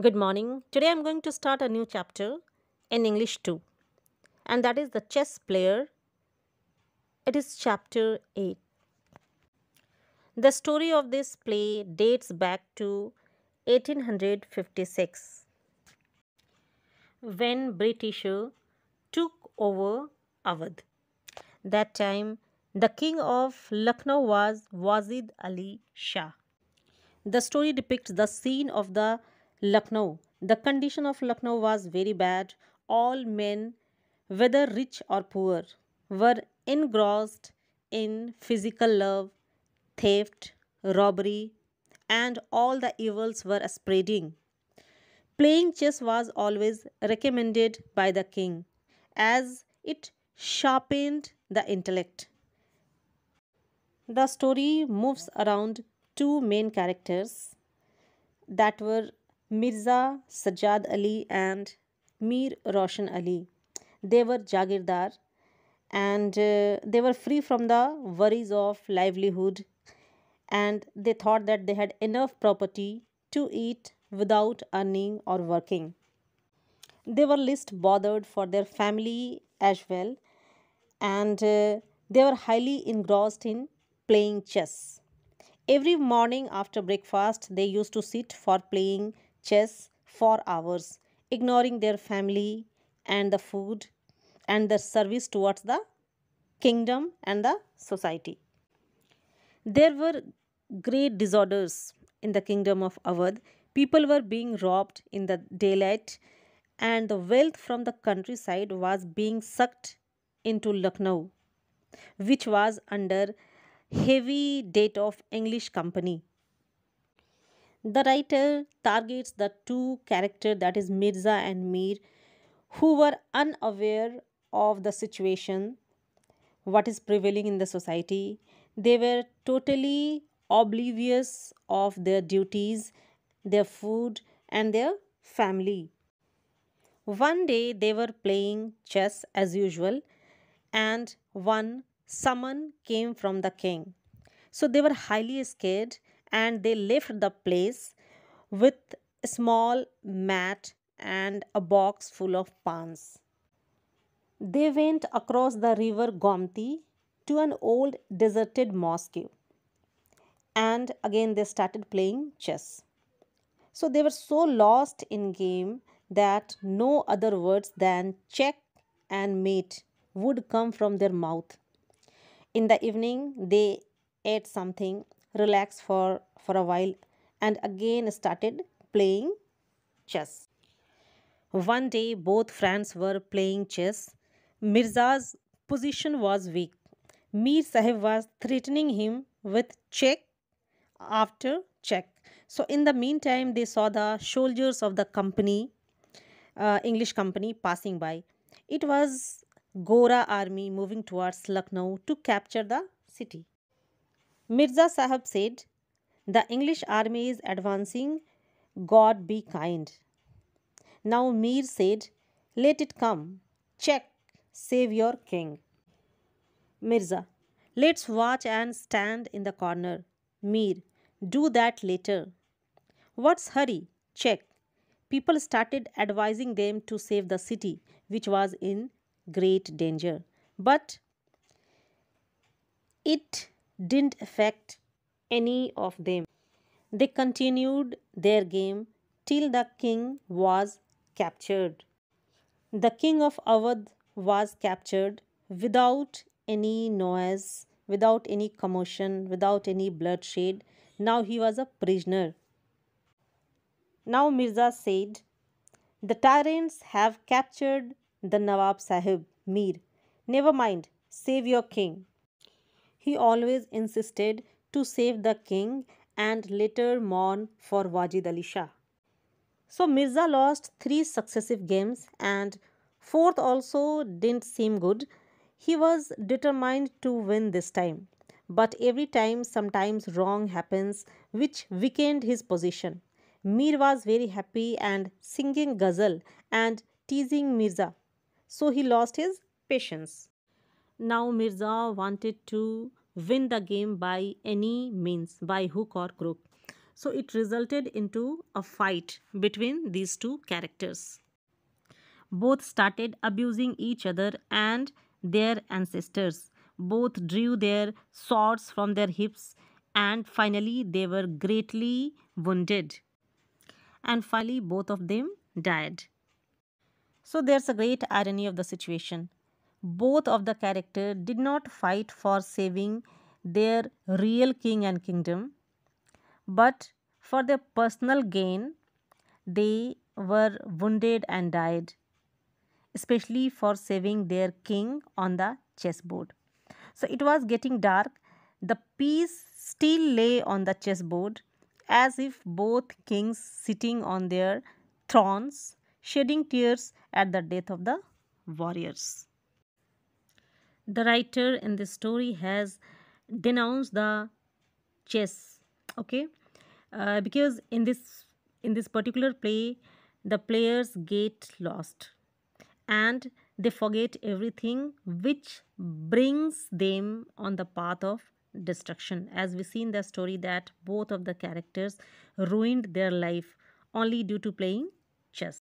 Good morning. Today I'm going to start a new chapter in English 2 and that is the chess player. It is chapter 8. The story of this play dates back to 1856 when Britisher took over Awadh. That time the king of Lucknow was Wazid Ali Shah. The story depicts the scene of the Lucknow. The condition of Lucknow was very bad. All men, whether rich or poor, were engrossed in physical love, theft, robbery, and all the evils were spreading. Playing chess was always recommended by the king as it sharpened the intellect. The story moves around two main characters that were Mirza Sajjad Ali and Mir Roshan Ali. They were Jagirdar and uh, they were free from the worries of livelihood and they thought that they had enough property to eat without earning or working. They were least bothered for their family as well and uh, they were highly engrossed in playing chess. Every morning after breakfast, they used to sit for playing chess for hours, ignoring their family and the food and their service towards the kingdom and the society. There were great disorders in the kingdom of Awadh. People were being robbed in the daylight and the wealth from the countryside was being sucked into Lucknow, which was under heavy debt of English company. The writer targets the two characters, that is Mirza and Mir, who were unaware of the situation, what is prevailing in the society. They were totally oblivious of their duties, their food, and their family. One day they were playing chess as usual, and one summon came from the king. So they were highly scared and they left the place with a small mat and a box full of pans. They went across the river Gomti to an old deserted mosque and again they started playing chess. So they were so lost in game that no other words than check and mate would come from their mouth. In the evening, they ate something relaxed for, for a while and again started playing chess. One day, both friends were playing chess. Mirza's position was weak. Mir Sahib was threatening him with check after check. So, in the meantime, they saw the soldiers of the company, uh, English company, passing by. It was Gora army moving towards Lucknow to capture the city. Mirza Sahib said, The English army is advancing. God be kind. Now Mir said, Let it come. Check. Save your king. Mirza, let's watch and stand in the corner. Mir, do that later. What's hurry? Check. People started advising them to save the city, which was in great danger. But it didn't affect any of them. They continued their game till the king was captured. The king of Awadh was captured without any noise, without any commotion, without any bloodshed. Now he was a prisoner. Now Mirza said, The tyrants have captured the Nawab Sahib, Mir. Never mind, save your king. He always insisted to save the king and later mourn for Wajid Ali Shah. So Mirza lost three successive games and fourth also didn't seem good. He was determined to win this time. But every time sometimes wrong happens which weakened his position. Mir was very happy and singing ghazal and teasing Mirza. So he lost his patience. Now Mirza wanted to win the game by any means, by hook or crook. So it resulted into a fight between these two characters. Both started abusing each other and their ancestors. Both drew their swords from their hips and finally they were greatly wounded. And finally both of them died. So there's a great irony of the situation both of the character did not fight for saving their real king and kingdom but for their personal gain they were wounded and died especially for saving their king on the chessboard so it was getting dark the piece still lay on the chessboard as if both kings sitting on their thrones shedding tears at the death of the warriors the writer in this story has denounced the chess okay uh, because in this in this particular play the players get lost and they forget everything which brings them on the path of destruction as we see in the story that both of the characters ruined their life only due to playing chess